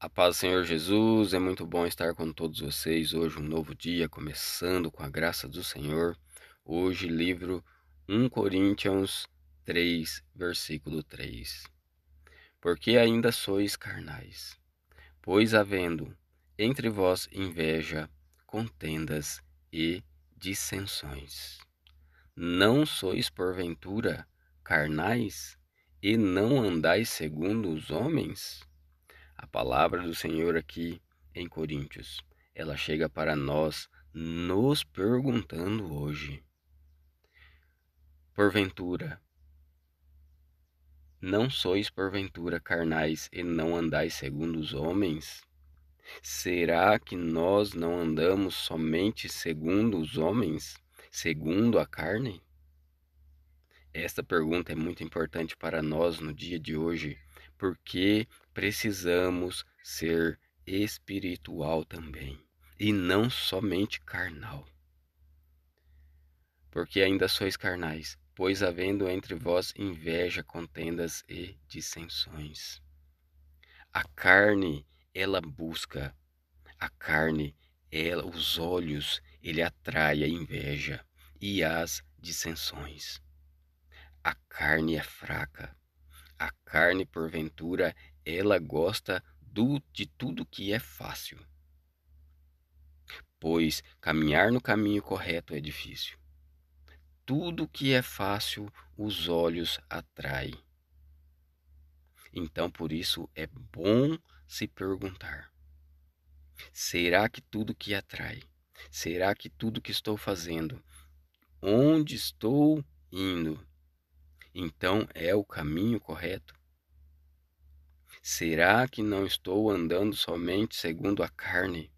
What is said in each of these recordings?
A paz do Senhor Jesus, é muito bom estar com todos vocês. Hoje, um novo dia, começando com a graça do Senhor. Hoje, livro 1 Coríntios 3, versículo 3. Porque ainda sois carnais, pois havendo entre vós inveja, contendas e dissensões. Não sois, porventura, carnais e não andais segundo os homens? A palavra do Senhor aqui em Coríntios, ela chega para nós nos perguntando hoje: Porventura, não sois porventura carnais e não andais segundo os homens? Será que nós não andamos somente segundo os homens, segundo a carne? Esta pergunta é muito importante para nós no dia de hoje porque precisamos ser espiritual também e não somente carnal. Porque ainda sois carnais, pois havendo entre vós inveja, contendas e dissensões. A carne, ela busca, a carne, ela, os olhos, ele atrai a inveja e as dissensões. A carne é fraca, a carne, porventura, ela gosta do, de tudo que é fácil. Pois caminhar no caminho correto é difícil. Tudo que é fácil, os olhos atrai. Então, por isso, é bom se perguntar: será que tudo que atrai? Será que tudo que estou fazendo? Onde estou indo? Então é o caminho correto? Será que não estou andando somente segundo a carne?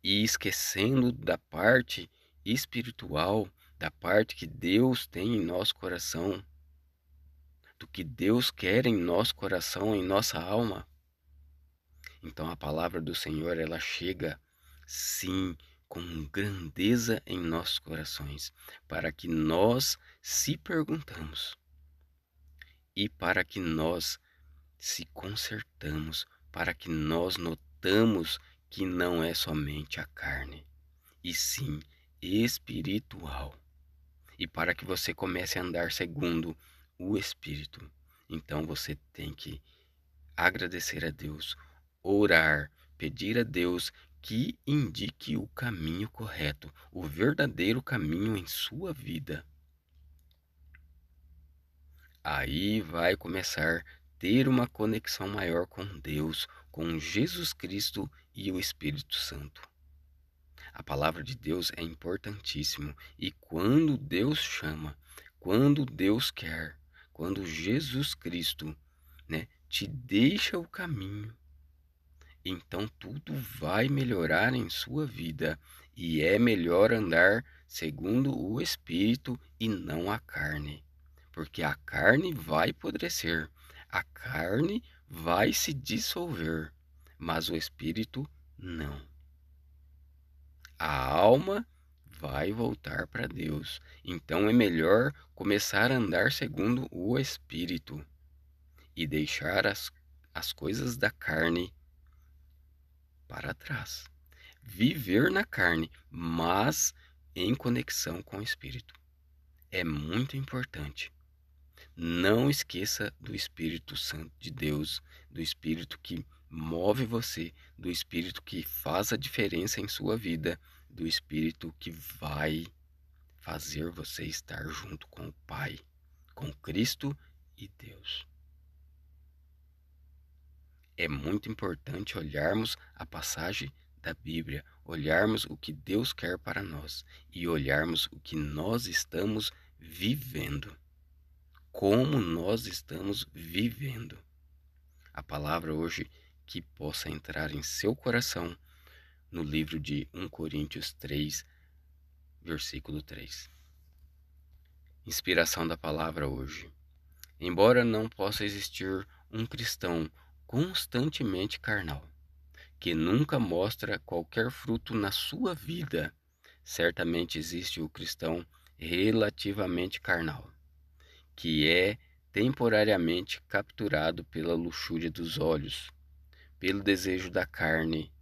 E esquecendo da parte espiritual, da parte que Deus tem em nosso coração, do que Deus quer em nosso coração, em nossa alma. Então a palavra do Senhor, ela chega, sim, com grandeza em nossos corações, para que nós se perguntamos e para que nós se consertamos, para que nós notamos que não é somente a carne, e sim espiritual. E para que você comece a andar segundo o espírito, então você tem que agradecer a Deus, orar, pedir a Deus que indique o caminho correto, o verdadeiro caminho em sua vida. Aí vai começar a ter uma conexão maior com Deus, com Jesus Cristo e o Espírito Santo. A palavra de Deus é importantíssimo e quando Deus chama, quando Deus quer, quando Jesus Cristo, né, te deixa o caminho, então tudo vai melhorar em sua vida. E é melhor andar segundo o Espírito e não a carne, porque a carne vai apodrecer, a carne vai se dissolver, mas o Espírito não. A alma vai voltar para Deus. Então é melhor começar a andar segundo o Espírito e deixar as, as coisas da carne para trás. Viver na carne, mas em conexão com o espírito. É muito importante. Não esqueça do Espírito Santo de Deus, do Espírito que move você, do Espírito que faz a diferença em sua vida, do Espírito que vai fazer você estar junto com o Pai, com Cristo e Deus é muito importante olharmos a passagem da Bíblia, olharmos o que Deus quer para nós e olharmos o que nós estamos vivendo. Como nós estamos vivendo. A palavra hoje que possa entrar em seu coração no livro de 1 Coríntios 3, versículo 3. Inspiração da palavra hoje. Embora não possa existir um cristão constantemente carnal, que nunca mostra qualquer fruto na sua vida, certamente existe o cristão relativamente carnal, que é temporariamente capturado pela luxúria dos olhos, pelo desejo da carne,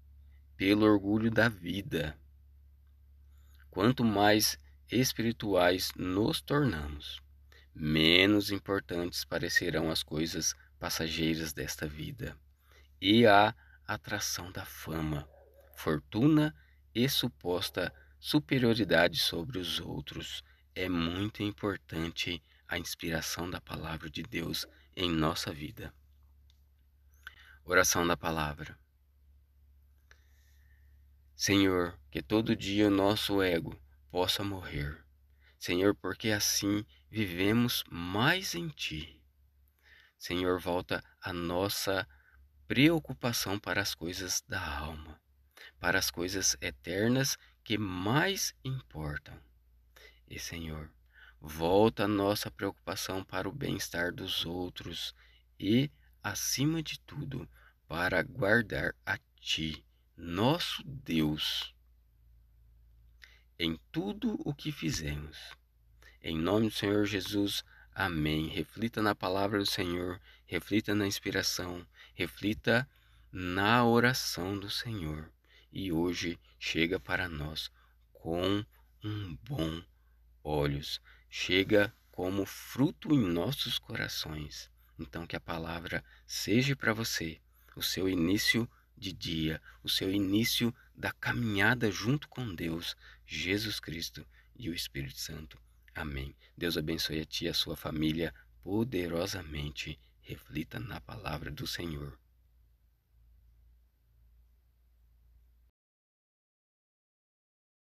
pelo orgulho da vida. Quanto mais espirituais nos tornamos, menos importantes parecerão as coisas passageiras desta vida, e a atração da fama, fortuna e suposta superioridade sobre os outros. É muito importante a inspiração da palavra de Deus em nossa vida. Oração da palavra. Senhor, que todo dia o nosso ego possa morrer. Senhor, porque assim vivemos mais em Ti. Senhor, volta a nossa preocupação para as coisas da alma, para as coisas eternas que mais importam. E, Senhor, volta a nossa preocupação para o bem-estar dos outros e, acima de tudo, para guardar a Ti, nosso Deus, em tudo o que fizemos. Em nome do Senhor Jesus, Amém. Reflita na palavra do Senhor, reflita na inspiração, reflita na oração do Senhor. E hoje chega para nós com um bom olhos, chega como fruto em nossos corações. Então que a palavra seja para você o seu início de dia, o seu início da caminhada junto com Deus, Jesus Cristo e o Espírito Santo. Amém. Deus abençoe a ti e a sua família poderosamente. Reflita na palavra do Senhor.